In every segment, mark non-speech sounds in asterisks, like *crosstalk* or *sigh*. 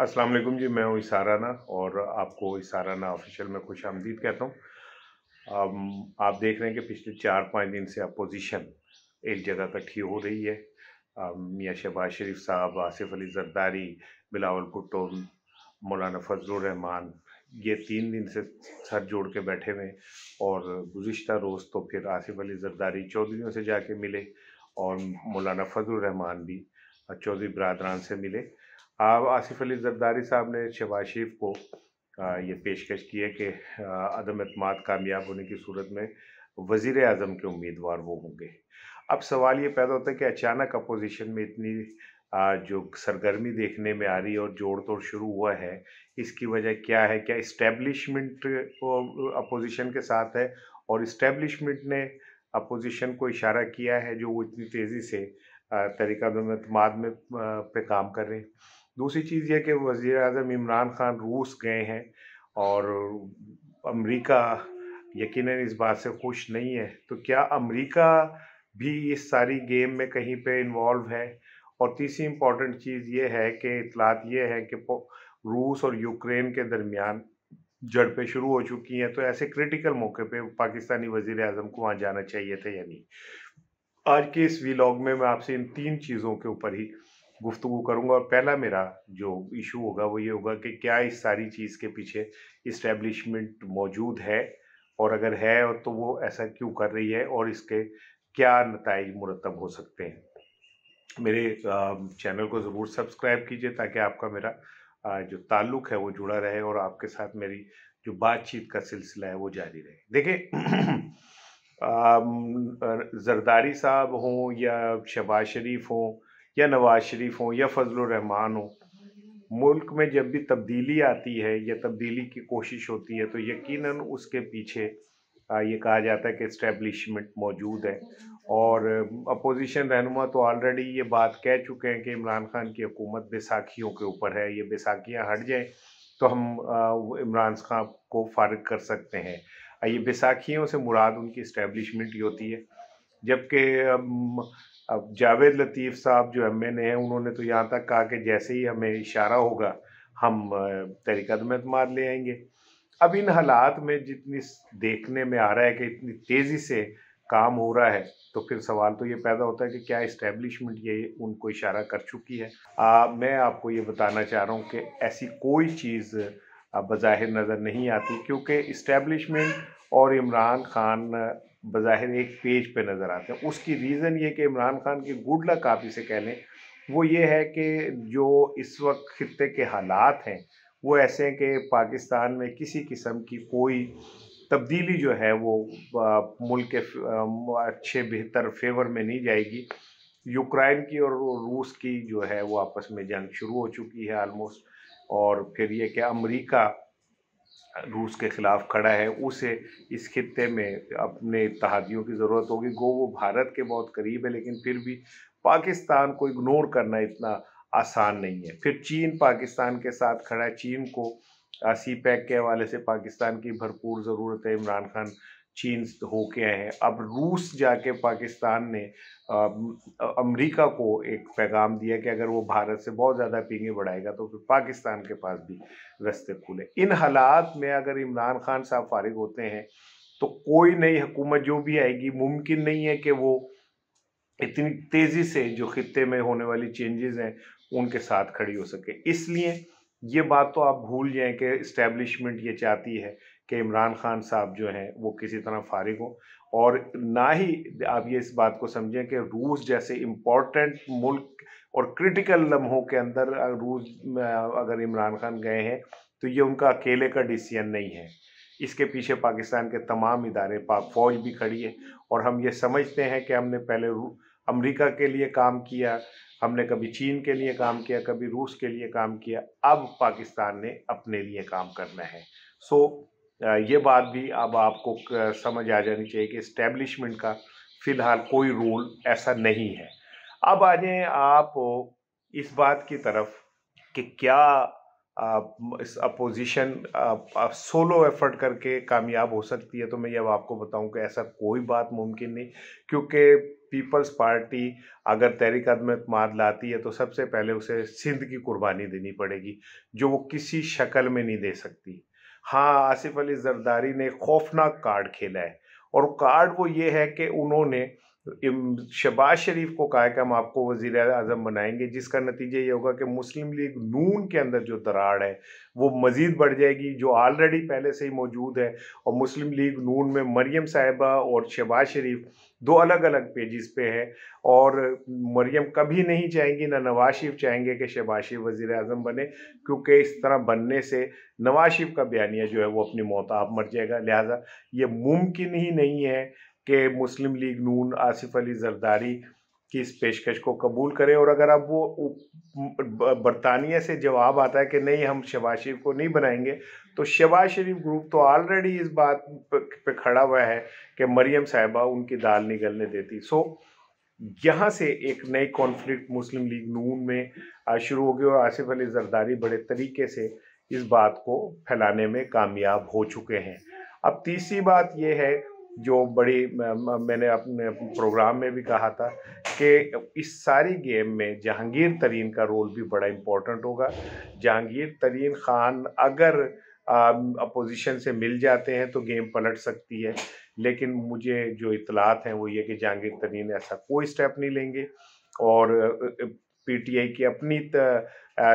अस्सलाम वालेकुम जी मैं हूँ इसाराना और आपको इसाराना ऑफिशियल में खुश आमदीद कहता हूँ आप देख रहे हैं कि पिछले चार पाँच दिन से अपोजिशन एक जगह इकट्ठी हो रही है मियाँ शहबाज शरीफ साहब आसिफ अली जरदारी बिलावल भुट्टो मौलाना फजलरहमान ये तीन दिन से सर जोड़ के बैठे हुए और गुज्त रोज़ तो फिर आसिफ अली जरदारी चौधरीों से जाके मिले और मौलाना फजलरहमान भी चौधरी बरदरान से मिले आसिफ अली जरदारी साहब ने शहबाज शरीफ को ये पेशकश की है कि अदम अतम कामयाब होने की सूरत में वज़ी अजम के उम्मीदवार वो होंगे अब सवाल ये पैदा होता है कि अचानक अपोजिशन में इतनी जो सरगर्मी देखने में आ रही है और जोड़ तोड़ शुरू हुआ है इसकी वजह क्या है क्या इस्टेब्लिशमेंट अपोजिशन के साथ है और इस्टेब्लिशमेंट ने अपोजिशन को इशारा किया है जो वो इतनी तेज़ी से तरीका में पे काम कर रहे हैं दूसरी चीज़ ये कि वज़ी अजम इमरान ख़ान रूस गए हैं और अमरीका यकीन इस बात से खुश नहीं है तो क्या अमरीका भी इस सारी गेम में कहीं पर इन्वॉल्व है और तीसरी इम्पॉर्टेंट चीज़ ये है कि इतलात ये है कि रूस और यूक्रेन के दरमियान जड़पें शुरू हो चुकी हैं तो ऐसे क्रिटिकल मौके पे पाकिस्तानी वजीर अजम को वहाँ जाना चाहिए था या नहीं आज के इस वीलॉग में मैं आपसे इन तीन चीज़ों के ऊपर ही गुफ्तु करूँगा और पहला मेरा जो इशू होगा वो ये होगा कि क्या इस सारी चीज़ के पीछे इस्टेब्लिशमेंट मौजूद है और अगर है और तो वो ऐसा क्यों कर रही है और इसके क्या नतज मुरतब हो सकते हैं मेरे चैनल को ज़रूर सब्सक्राइब कीजिए ताकि आपका मेरा जो ताल्लुक है वो जुड़ा रहे और आपके साथ मेरी जो बातचीत का सिलसिला है वो जारी रहे देखिए *clears throat* जरदारी साहब हों या शबाज शरीफ हों या नवाज शरीफ हों या फजलरहमान हों मुल्क में जब भी तब्दीली आती है या तब्दीली की कोशिश होती है तो यकीन उसके पीछे ये कहा जाता है कि इस्टेबलिशमेंट मौजूद है और अपोजिशन रहनुमा तो ऑलरेडी ये बात कह चुके हैं कि इमरान खान की हुकूमत बैसाखियों के ऊपर है ये बैसाखियाँ हट जाएँ तो हम इमरान खान को फारग कर सकते हैं ये बैसाखियों से मुराद उनकी इस्टेबलिशमेंट ही होती है जबकि अब जावेद लतीफ़ साहब जो एम एन ए हैं उन्होंने तो यहाँ तक कहा कि जैसे ही हमें इशारा होगा हम तरीक़दम मार ले आएंगे अब इन हालात में जितनी देखने में आ रहा है कि इतनी तेज़ी से काम हो रहा है तो फिर सवाल तो ये पैदा होता है कि क्या इस्टेब्लिशमेंट ये उनको इशारा कर चुकी है आ, मैं आपको ये बताना चाह रहा हूँ कि ऐसी कोई चीज़ बज़ाहिर नज़र नहीं आती क्योंकि इस्टेब्लिशमेंट और इमरान खान बज़ाहिर एक पेज पे नज़र आते हैं उसकी रीज़न ये कि इमरान खान की गुड लक आप इसे कह लें वो ये है कि जो इस वक्त खत्े के हालात हैं वो ऐसे हैं कि पाकिस्तान में किसी किस्म की कोई तब्दीली जो है वो मुल्क के अच्छे बेहतर फेवर में नहीं जाएगी यूक्रेन की और रूस की जो है वो आपस में जंग शुरू हो चुकी है आलमोस्ट और फिर ये कि अमरीका रूस के ख़िलाफ़ खड़ा है उसे इस खत्े में अपने तहादियों की ज़रूरत होगी गो वो भारत के बहुत करीब है लेकिन फिर भी पाकिस्तान को इग्नोर करना इतना आसान नहीं है फिर चीन पाकिस्तान के साथ खड़ा है चीन को सी पैक के हवाले से पाकिस्तान की भरपूर ज़रूरत है इमरान खान चीन हो आए हैं अब रूस जाके पाकिस्तान ने अमेरिका को एक पैगाम दिया कि अगर वो भारत से बहुत ज़्यादा पींगे बढ़ाएगा तो फिर पाकिस्तान के पास भी रास्ते खुले इन हालात में अगर इमरान खान साहब फारिग होते हैं तो कोई नई हुकूमत जो भी आएगी मुमकिन नहीं है कि वो इतनी तेज़ी से जो खत्े में होने वाली चेंजेस हैं उनके साथ खड़ी हो सके इसलिए ये बात तो आप भूल जाएं कि इस्टेब्लिशमेंट ये चाहती है कि इमरान खान साहब जो हैं वो किसी तरह फारिग हों और ना ही आप ये इस बात को समझें कि रूस जैसे इम्पोर्टेंट मुल्क और क्रिटिकल लम्हों के अंदर रूस अगर इमरान खान गए हैं तो ये उनका अकेले का डिसीजन नहीं है इसके पीछे पाकिस्तान के तमाम इदारे पाक फौज भी खड़ी है और हम ये समझते हैं कि हमने पहले अमेरिका के लिए काम किया हमने कभी चीन के लिए काम किया कभी रूस के लिए काम किया अब पाकिस्तान ने अपने लिए काम करना है सो so, ये बात भी अब आपको समझ आ जानी चाहिए कि इस्टेब्लिशमेंट का फ़िलहाल कोई रोल ऐसा नहीं है अब आ जाए आप इस बात की तरफ कि क्या इस अपोजिशन सोलो एफर्ट करके कामयाब हो सकती है तो मैं ये अब आपको बताऊं कि ऐसा कोई बात मुमकिन नहीं क्योंकि पीपल्स पार्टी अगर तहरीक अदम अतमाद लाती है तो सबसे पहले उसे सिंध की कुर्बानी देनी पड़ेगी जो वो किसी शक्ल में नहीं दे सकती हाँ आसिफ अली जरदारी ने खौफनाक कार्ड खेला है और कार्ड वो ये है कि उन्होंने तो शबाज शरीफ को कहा कि हम आपको वजीर अजम बनाएंगे जिसका नतीजा ये होगा कि मुस्लिम लीग नून के अंदर जो दराड़ है वो मज़ीद बढ़ जाएगी जो ऑलरेडी पहले से ही मौजूद है और मुस्लिम लीग नून में मरियम साहिबा और शबाज शरीफ दो अलग अलग पेजेस पे हैं और मरियम कभी नहीं चाहेंगी ना नवाज शरीफ चाहेंगे कि शबाज शरीफ वज़ी अजम बने क्योंकि इस तरह बनने से नवाज शरीफ का बयानिया जो है वो अपनी मौत आप मर जाएगा लिहाजा ये मुमकिन ही नहीं है कि मुस्लिम लीग नून आसिफ अली जरदारी की इस पेशकश को कबूल करें और अगर अब वो बरतानिया से जवाब आता है कि नहीं हम शबाज शरीफ को नहीं बनाएंगे तो शबाज शरीफ ग्रुप तो ऑलरेडी इस बात पे खड़ा हुआ है कि मरियम साहिबा उनकी दाल निगलने देती सो यहाँ से एक नई कॉन्फ्लिक्ट मुस्लिम लीग नून में शुरू हो गई और आसिफ अली जरदारी बड़े तरीके से इस बात को फैलाने में कामयाब हो चुके हैं अब तीसरी बात यह है जो बड़ी मैंने अपने प्रोग्राम में भी कहा था कि इस सारी गेम में जहांगीर तरीन का रोल भी बड़ा इम्पोर्टेंट होगा जहांगीर तरीन ख़ान अगर अपोजिशन से मिल जाते हैं तो गेम पलट सकती है लेकिन मुझे जो इतलात हैं वो ये कि जहांगीर तरीन ऐसा कोई स्टेप नहीं लेंगे और पीटीआई की अपनी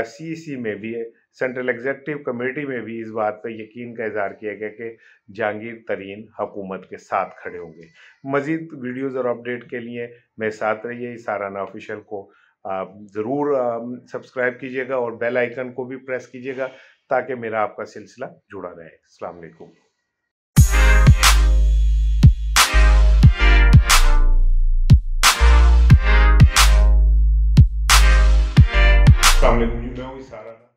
सी में भी सेंट्रल एग्जेक्टिव कमेटी में भी इस बात पर यकीन का इजहार किया गया कि जहांगीर तरीन हकूमत के साथ खड़े होंगे मज़ीद वीडियोज़ और अपडेट के लिए मेरे साथ रहिए इस साराना ऑफिशियल को ज़रूर सब्सक्राइब कीजिएगा और बेल आइकन को भी प्रेस कीजिएगा ताकि मेरा आपका सिलसिला जुड़ा रहे अलैक्म मैं हूँ सारा